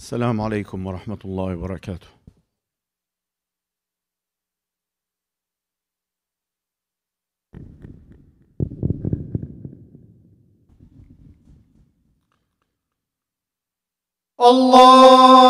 السلام عليكم ورحمة الله وبركاته. الله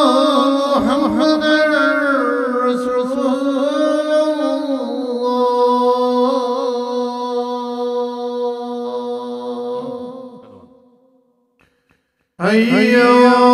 أيوه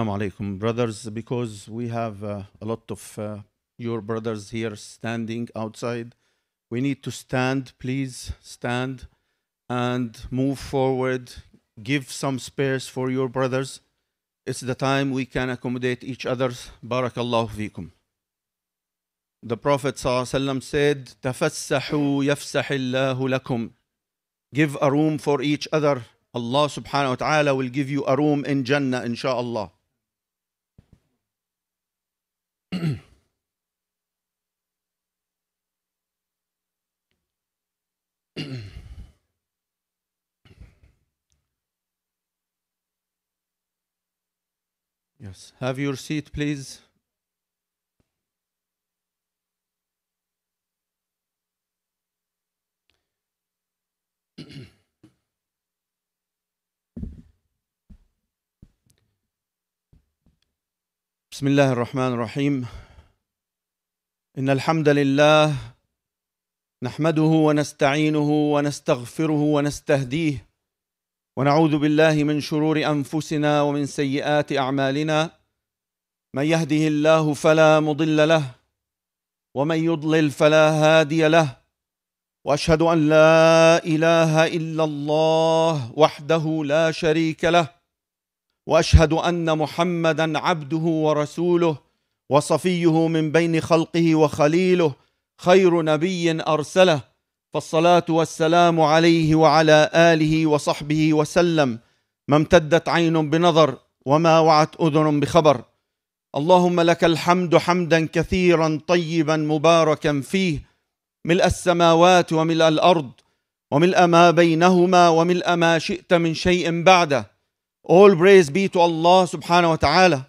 Assalamu alaikum, brothers, because we have uh, a lot of uh, your brothers here standing outside. We need to stand, please stand and move forward. Give some space for your brothers. It's the time we can accommodate each other. Barakallahu fikum. The Prophet said, تَفَسَّحُوا يَفْسَحِ lakum. Give a room for each other. Allah subhanahu wa ta'ala will give you a room in Jannah, insha'Allah yes, have your seat, please. بسم الله الرحمن الرحيم إن الحمد لله نحمده ونستعينه ونستغفره ونستهديه ونعوذ بالله من شرور أنفسنا ومن سيئات أعمالنا من يهده الله فلا مضل له ومن يضلل فلا هادي له واشهد ان لا اله الا الله وحده لا شريك له واشهد ان محمدا عبده ورسوله وصفيه من بين خلقه وخليله خير نبي ارسله فالصلاه والسلام عليه وعلى اله وصحبه وسلم ما امتدت عين بنظر وما وعت اذن بخبر اللهم لك الحمد حمدا كثيرا طيبا مباركا فيه ملء السماوات وملء الارض وملء ما بينهما وملء ما شئت من شيء بعده All praise be to Allah subhanahu wa ta'ala,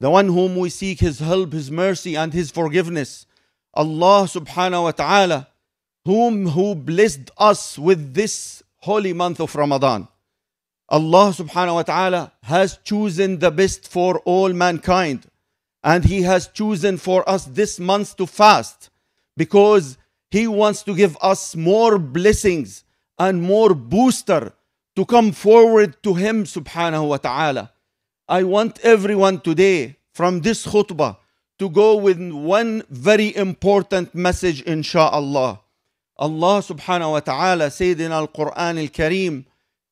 the one whom we seek His help, His mercy, and His forgiveness. Allah subhanahu wa ta'ala, whom who blessed us with this holy month of Ramadan. Allah subhanahu wa ta'ala has chosen the best for all mankind, and He has chosen for us this month to fast because He wants to give us more blessings and more booster to come forward to Him subhanahu wa ta'ala. I want everyone today from this khutbah to go with one very important message insha'Allah. Allah subhanahu wa ta'ala said in al-Quran al الكريم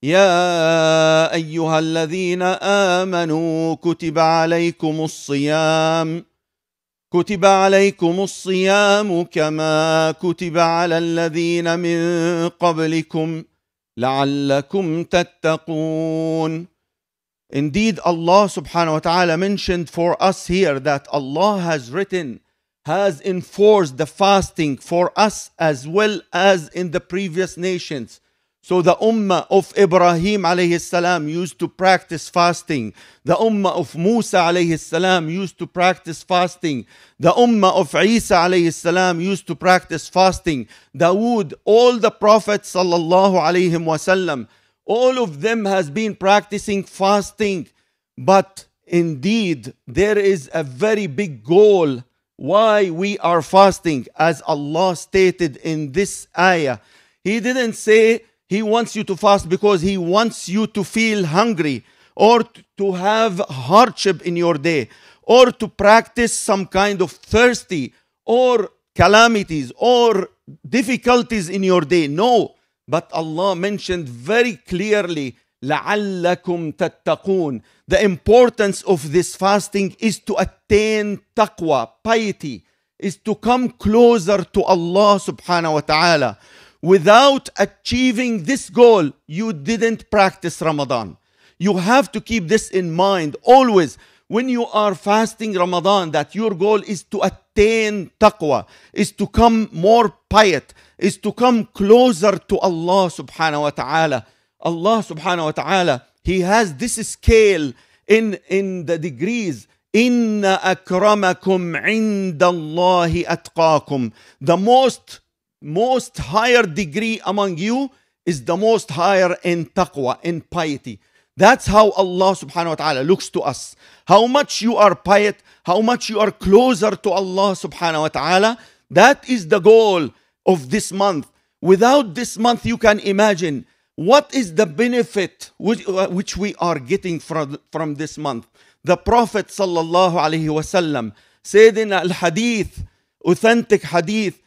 يا أيها الذين آمنوا كتب عليكم الصيام كتب عليكم الصيام كما كتب على الذين من قبلكم لعلكم تتقون Indeed, Allah subhanahu wa ta'ala mentioned for us here that Allah has written, has enforced the fasting for us as well as in the previous nations. So the ummah of Ibrahim alayhi salam used to practice fasting. The ummah of Musa alayhi salam used to practice fasting. The ummah of Isa alayhi salam used to practice fasting. Dawood, all the prophets sallallahu alayhi wasallam, all of them has been practicing fasting. But indeed, there is a very big goal why we are fasting as Allah stated in this ayah. He didn't say he wants you to fast because He wants you to feel hungry or to have hardship in your day or to practice some kind of thirsty or calamities or difficulties in your day. No, but Allah mentioned very clearly لعلكم تتقون the importance of this fasting is to attain taqwa piety is to come closer to Allah subhanahu wa ta'ala without achieving this goal, you didn't practice Ramadan. You have to keep this in mind always when you are fasting Ramadan that your goal is to attain taqwa, is to come more piet, is to come closer to Allah subhanahu wa ta'ala. Allah subhanahu wa ta'ala, He has this scale in, in the degrees. إن أكرمكم عند الله أتقاكم. The most most higher degree among you is the most higher in taqwa, in piety. That's how Allah subhanahu wa ta'ala looks to us. How much you are piet? how much you are closer to Allah subhanahu wa ta'ala. That is the goal of this month. Without this month, you can imagine what is the benefit which, uh, which we are getting from, from this month. The Prophet sallallahu alayhi wasallam said in al hadith, authentic hadith,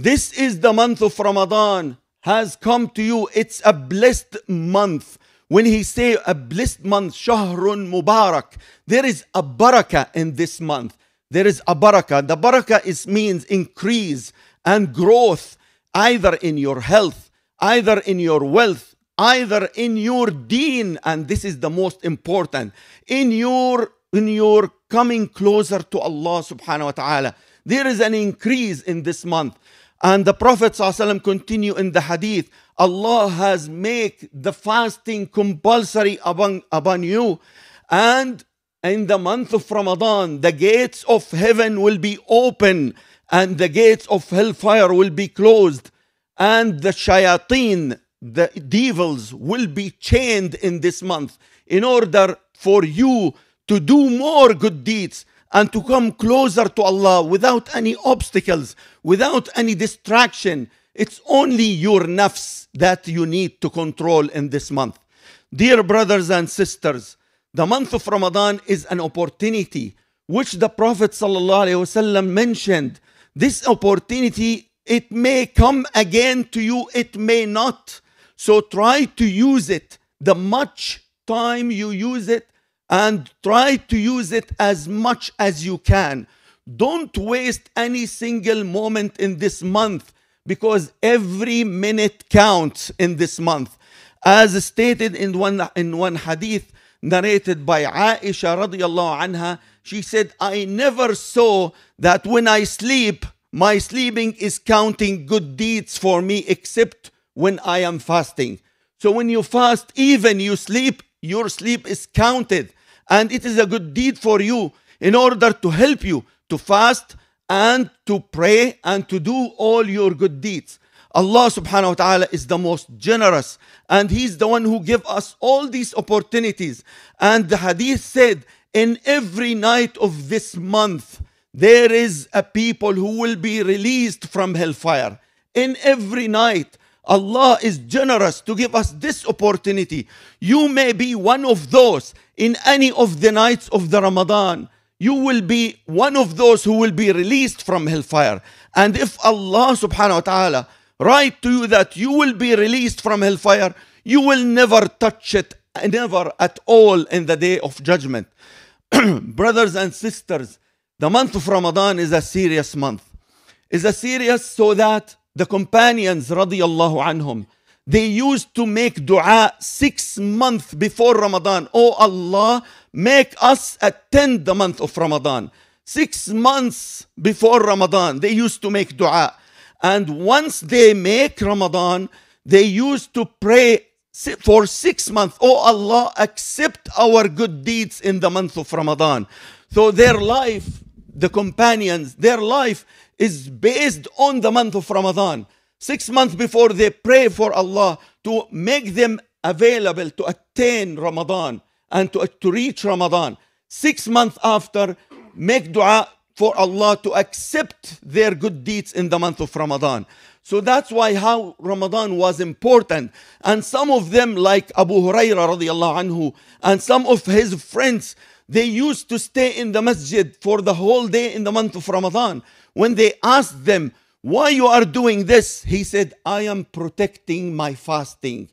this is the month of Ramadan has come to you. It's a blessed month. When he say a blessed month, Shahrun Mubarak, there is a barakah in this month. There is a barakah. The barakah is means increase and growth, either in your health, either in your wealth, either in your deen, and this is the most important, in your in your coming closer to Allah subhanahu wa ta'ala. There is an increase in this month. And the Prophet ﷺ continue in the hadith, Allah has made the fasting compulsory upon, upon you. And in the month of Ramadan, the gates of heaven will be open and the gates of hellfire will be closed. And the shayateen, the devils, will be chained in this month in order for you to do more good deeds and to come closer to Allah without any obstacles, without any distraction. It's only your nafs that you need to control in this month. Dear brothers and sisters, the month of Ramadan is an opportunity which the Prophet ﷺ mentioned. This opportunity, it may come again to you, it may not. So try to use it. The much time you use it, and try to use it as much as you can. Don't waste any single moment in this month because every minute counts in this month. As stated in one, in one hadith narrated by Aisha radiallahu anha, she said, I never saw that when I sleep, my sleeping is counting good deeds for me except when I am fasting. So when you fast, even you sleep, your sleep is counted and it is a good deed for you in order to help you to fast and to pray and to do all your good deeds. Allah subhanahu wa ta'ala is the most generous and He's the one who give us all these opportunities. And the hadith said, in every night of this month, there is a people who will be released from hellfire. In every night, Allah is generous to give us this opportunity. You may be one of those in any of the nights of the Ramadan. You will be one of those who will be released from hellfire. And if Allah subhanahu wa ta'ala write to you that you will be released from hellfire, you will never touch it, never at all in the day of judgment. Brothers and sisters, the month of Ramadan is a serious month. Is a serious so that the companions, radiallahu anhum, they used to make dua six months before Ramadan. Oh Allah, make us attend the month of Ramadan. Six months before Ramadan, they used to make dua. And once they make Ramadan, they used to pray for six months. Oh Allah, accept our good deeds in the month of Ramadan. So their life, the companions, their life is based on the month of Ramadan. Six months before they pray for Allah to make them available to attain Ramadan and to, to reach Ramadan. Six months after, make dua for Allah to accept their good deeds in the month of Ramadan. So that's why how Ramadan was important. And some of them, like Abu Huraira radiallahu anhu, and some of his friends, they used to stay in the masjid for the whole day in the month of Ramadan when they asked them, why you are doing this? He said, I am protecting my fasting.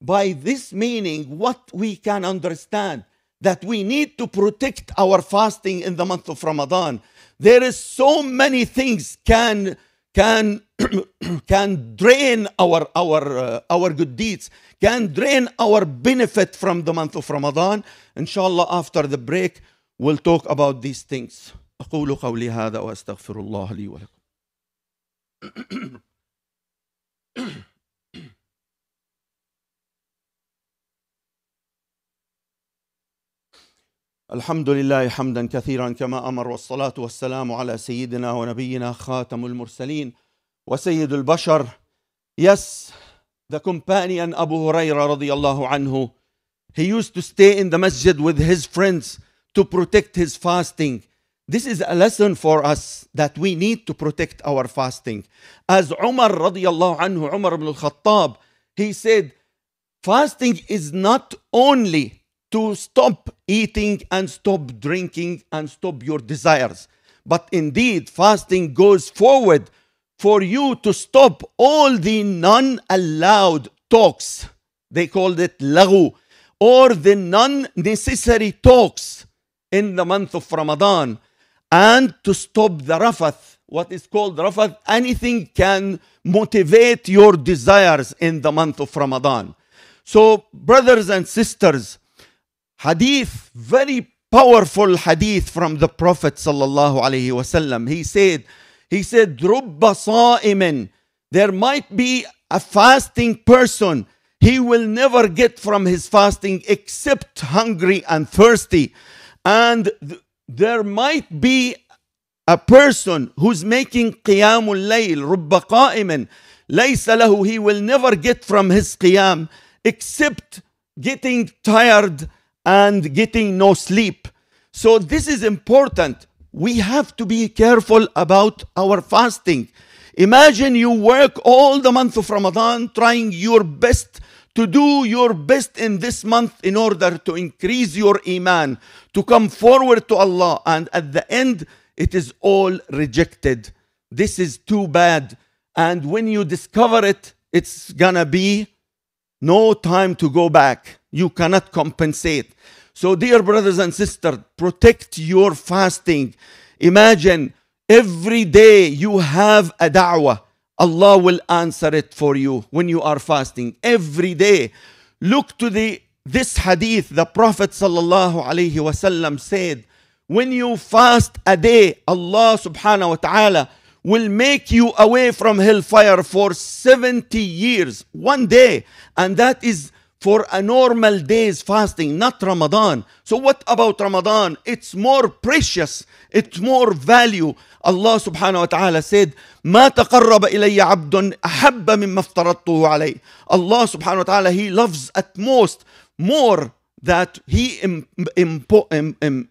By this meaning, what we can understand that we need to protect our fasting in the month of Ramadan. There is so many things can can can drain our our uh, our good deeds, can drain our benefit from the month of Ramadan. Inshallah, after the break, we'll talk about these things. أقول قولي هذا وأستغفر الله لي ولكم الحمد لله حمدا كثيرا كما امر والصلاه والسلام على سيدنا ونبينا خاتم المرسلين وسيد البشر yes the companion Abu Huraira رضي الله عنه he used to stay in the masjid with his friends to protect his fasting This is a lesson for us that we need to protect our fasting. As Umar radiallahu anhu, Umar ibn al-Khattab, he said, fasting is not only to stop eating and stop drinking and stop your desires, but indeed fasting goes forward for you to stop all the non-allowed talks. They called it lagu, or the non-necessary talks in the month of Ramadan and to stop the rafath what is called rafath anything can motivate your desires in the month of ramadan so brothers and sisters hadith very powerful hadith from the prophet sallallahu alaihi wasallam he said he said rubba there might be a fasting person he will never get from his fasting except hungry and thirsty and th- there might be a person who's making qiyamul layl, رب قائم ليس he will never get from his qiyam except getting tired and getting no sleep. So this is important. We have to be careful about our fasting. Imagine you work all the month of Ramadan trying your best to do your best in this month in order to increase your iman, to come forward to Allah, and at the end, it is all rejected. This is too bad. And when you discover it, it's gonna be no time to go back. You cannot compensate. So, dear brothers and sisters, protect your fasting. Imagine Every day you have a da'wah. Allah will answer it for you when you are fasting. Every day. Look to the this hadith. The Prophet wasallam said, When you fast a day, Allah subhanahu wa ta'ala will make you away from hellfire for 70 years, one day. And that is for a normal day's fasting, not Ramadan. So, what about Ramadan? It's more precious, it's more value. Allah subhanahu wa ta'ala said, ما تقرب إلي عبد أحب مما افترضته عليه. Allah subhanahu wa ta'ala, He loves at most more that He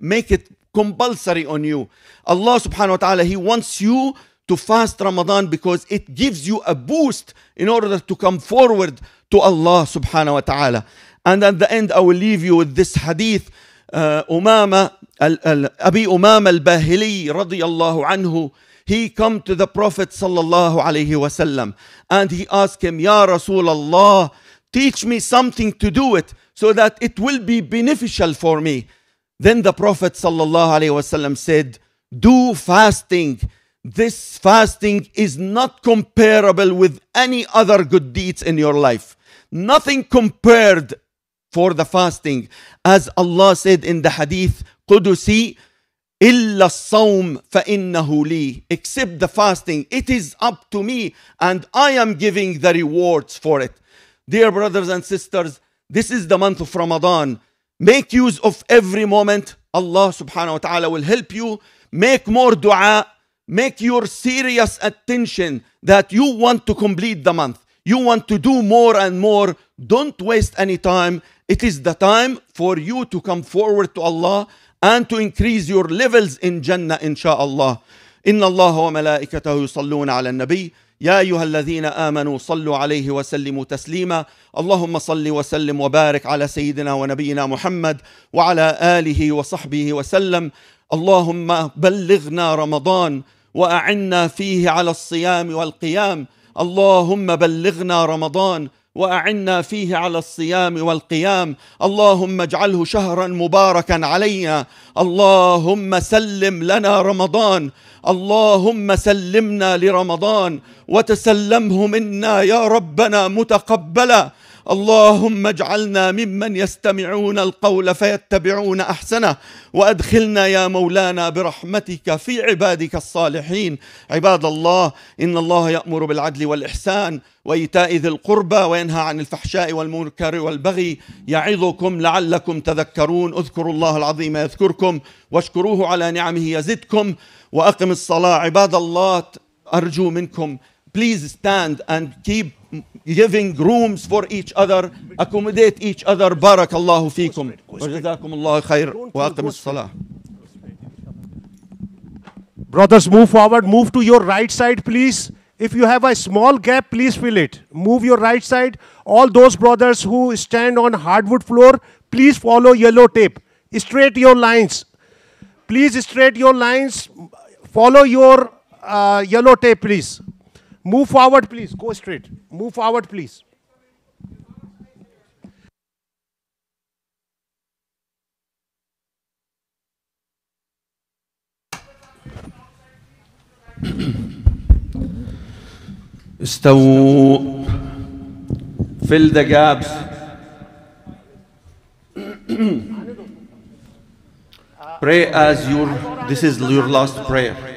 make it compulsory on you. Allah subhanahu wa ta'ala, He wants you to fast Ramadan because it gives you a boost in order to come forward to Allah subhanahu wa ta'ala. And at the end, I will leave you with this hadith. Uh, Abi Umam al-Bahili radiyallahu anhu, he come to the Prophet sallallahu alayhi wasallam and he asked him, Ya Rasulallah, teach me something to do it so that it will be beneficial for me. Then the Prophet sallallahu alayhi wasallam said, do fasting. This fasting is not comparable with any other good deeds in your life nothing compared for the fasting. As Allah said in the hadith Qudusi, إلا الصوم فإنه لي Except the fasting, it is up to me and I am giving the rewards for it. Dear brothers and sisters, this is the month of Ramadan. Make use of every moment. Allah subhanahu wa ta'ala will help you. Make more dua. Make your serious attention that you want to complete the month. You want to do more and more. Don't waste any time. It is the time for you to come forward to Allah and to increase your levels in Jannah, inshaAllah. إن الله وملائكته يصلون على النبي يا أيها الذين آمنوا صلوا عليه وسلموا تسليما اللهم صل وسلم وبارك على سيدنا ونبينا محمد وعلى آله وصحبه وسلم اللهم بلغنا رمضان وأعنا فيه على الصيام والقيام اللهم بلغنا رمضان واعنا فيه على الصيام والقيام اللهم اجعله شهرا مباركا علينا اللهم سلم لنا رمضان اللهم سلمنا لرمضان وتسلمه منا يا ربنا متقبلا اللهم اجعلنا ممن يستمعون القول فيتبعون احسنه وادخلنا يا مولانا برحمتك في عبادك الصالحين عباد الله ان الله يامر بالعدل والاحسان وايتاء ذي القربى وينهى عن الفحشاء والمنكر والبغي يعظكم لعلكم تذكرون اذكروا الله العظيم يذكركم واشكروه على نعمه يزدكم واقم الصلاه عباد الله ارجو منكم please stand and keep giving rooms for each other, accommodate each other. Barakallahu feekum. وجزاكم الله Brothers, move forward. Move to your right side, please. If you have a small gap, please fill it. Move your right side. All those brothers who stand on hardwood floor, please follow yellow tape. Straight your lines. Please straight your lines. Follow your uh, yellow tape, please. Move forward, please. Go straight. Move forward, please. استووا fill the gaps pray as your this is your last prayer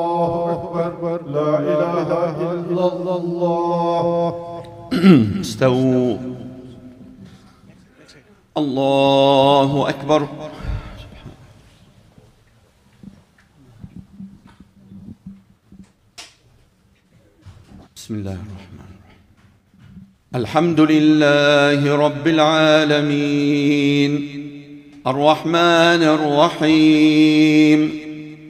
الله أكبر لا إله إلا الله استووا الله أكبر بسم الله الرحمن الرحيم الحمد لله رب العالمين الرحمن الرحيم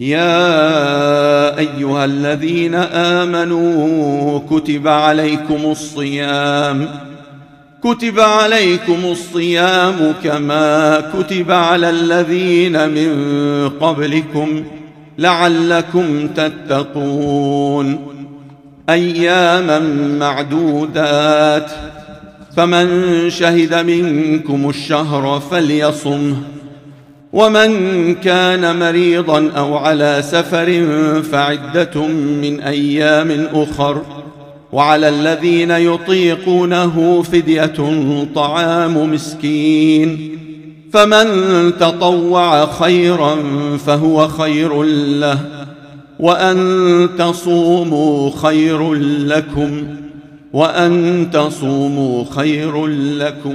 يا ايها الذين امنوا كتب عليكم الصيام كتب عليكم الصيام كما كتب على الذين من قبلكم لعلكم تتقون اياما معدودات فمن شهد منكم الشهر فليصمه ومن كان مريضا أو على سفر فعدة من أيام أخر وعلى الذين يطيقونه فدية طعام مسكين فمن تطوع خيرا فهو خير له وأن تصوموا خير لكم وأن تصوموا خير لكم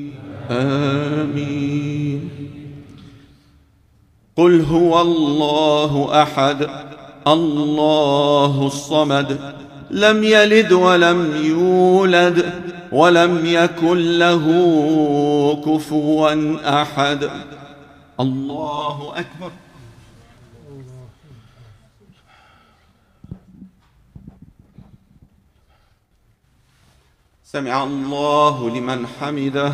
آمين قل هو الله أحد الله الصمد لم يلد ولم يولد ولم يكن له كفوا أحد الله أكبر سمع الله لمن حمده